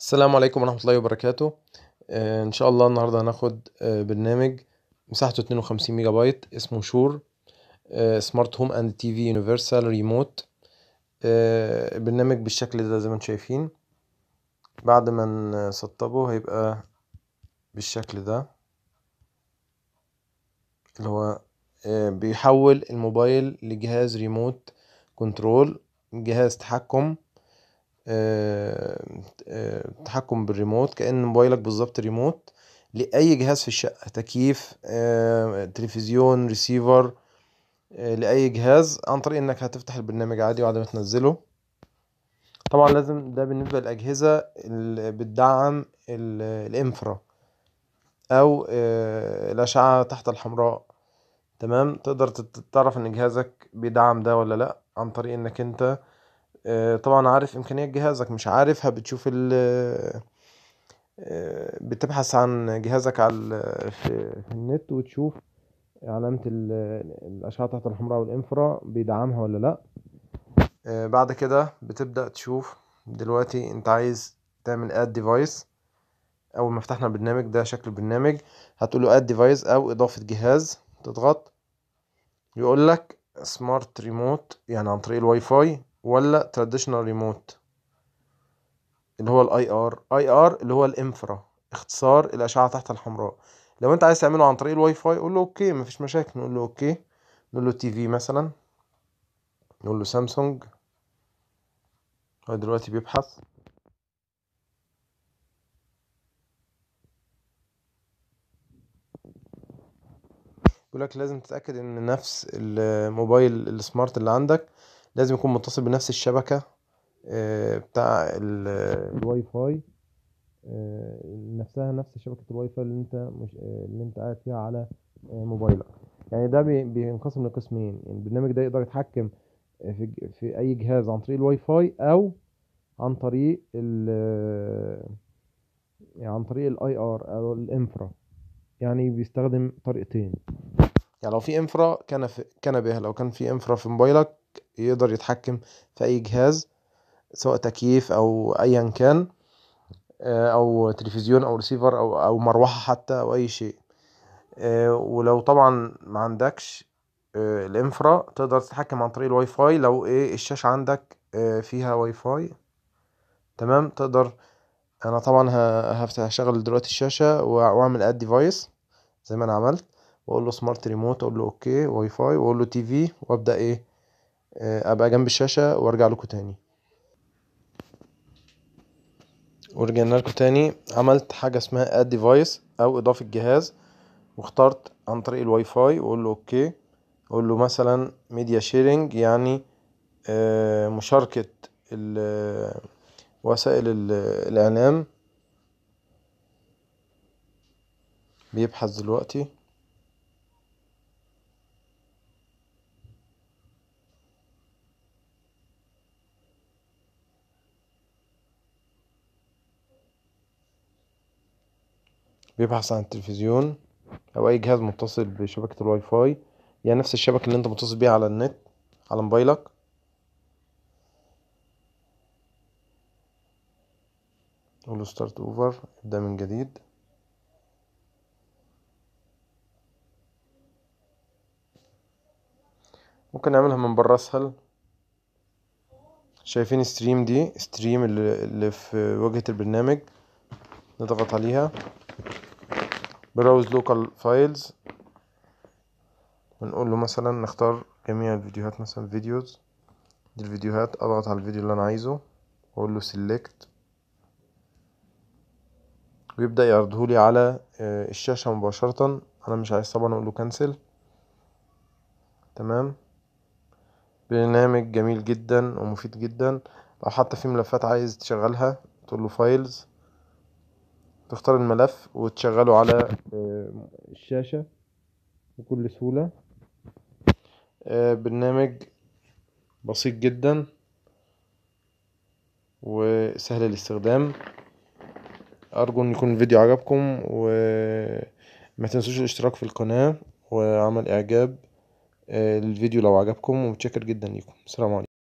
السلام عليكم ورحمة الله وبركاته آه، ان شاء الله النهاردة هناخد آه، برنامج مساحته 52 ميجا بايت اسمه شور سمارت هوم اند تي في يونيفرسال ريموت البرنامج بالشكل ده زي ما انتم شايفين بعد ما نسطبه هيبقى بالشكل ده اللي هو آه، بيحول الموبايل لجهاز ريموت كنترول جهاز تحكم آه، آه، تحكم بالريموت كأن موبايلك بالظبط ريموت لأي جهاز في الشقة تكييف آه، تلفزيون ريسيفر لأي جهاز عن طريق انك هتفتح البرنامج عادي بعد ما تنزله طبعا لازم ده بالنسبة للأجهزة اللي بتدعم الإنفرا أو الأشعة تحت الحمراء تمام تقدر تعرف ان جهازك بيدعم ده ولا لأ عن طريق انك انت آه، طبعا عارف امكانيات جهازك مش عارفها بتشوف ال آه، آه، بتبحث عن جهازك على في النت وتشوف علامة الأشعة تحت الحمراء والإنفرا بيدعمها ولا لأ بعد كده بتبدأ تشوف دلوقتي أنت عايز تعمل اد ديفايس أول ما فتحنا البرنامج ده شكل البرنامج هتقوله اد ديفايس أو إضافة جهاز تضغط يقولك سمارت ريموت يعني عن طريق الواي فاي ولا تراديشنال ريموت اللي هو الاي ار اي ار اللي هو الانفرا اختصار الاشعه تحت الحمراء لو انت عايز تعمله عن طريق الواي فاي قول له اوكي مفيش مشاكل نقول له اوكي نقول له تي في مثلا نقول له سامسونج هو دلوقتي بيبحث يقولك لازم تتأكد ان نفس الموبايل السمارت اللي عندك لازم يكون متصل بنفس الشبكة آه، بتاع الواي فاي آه، نفسها نفس شبكة الواي فاي اللي انت مش آه، اللي انت قاعد فيها على موبايلك يعني ده بينقسم لقسمين يعني البرنامج ده يقدر يتحكم في في اي جهاز عن طريق الواي فاي او عن طريق ال يعني عن طريق الاي ار او الانفرا يعني بيستخدم طريقتين يعني لو في انفرا كان في كنبه لو كان في انفرا في موبايلك يقدر يتحكم في أي جهاز سواء تكييف أو أيا كان آه، أو تلفزيون أو ريسيفر أو أو مروحة حتى أو أي شيء آه، ولو طبعا ما عندكش آه، الانفرا تقدر تتحكم عن طريق الواي فاي لو ايه الشاشة عندك فيها واي فاي تمام تقدر انا طبعا هفتح هشغل دلوقتي الشاشة واعمل اد ديفايس زي ما انا عملت واقول له سمارت ريموت اقول له اوكي واي فاي واقول له تي في وابدا ايه آه، ابقى جنب الشاشة وارجع لكم تاني ورجعنا لكم تاني عملت حاجة اسمها اد ديفايس او اضافة جهاز واخترت عن طريق الواي فاي واقول له اوكي اقول له مثلا ميديا شيرنج يعني آه، مشاركة آه، وسائل الاعلام بيبحث دلوقتي بيبحث عن التلفزيون او اي جهاز متصل بشبكة الواي فاي يعني نفس الشبكة اللي انت متصل بيها على النت على موبايلك نقول ستارت اوفر ابدأ من جديد ممكن نعملها من بره اسهل شايفين ستريم دي ستريم اللي في واجهة البرنامج نضغط عليها براوز لوكال فايلز ونقول له مثلا نختار جميع الفيديوهات مثلا فيديوز دي الفيديوهات اضغط على الفيديو اللي انا عايزه واقول له سيلكت ويبدا يعرضهولي على آه، الشاشه مباشره انا مش عايز طبعا اقول له كنسل تمام برنامج جميل جدا ومفيد جدا لو حتى في ملفات عايز تشغلها تقول له فايلز تختار الملف وتشغله على آه، الشاشة بكل سهولة آه، برنامج بسيط جدا وسهل الاستخدام أرجو أن يكون الفيديو عجبكم وما تنسوش الاشتراك في القناة وعمل إعجاب الفيديو آه، لو عجبكم ومتشكر جدا ليكم السلام عليكم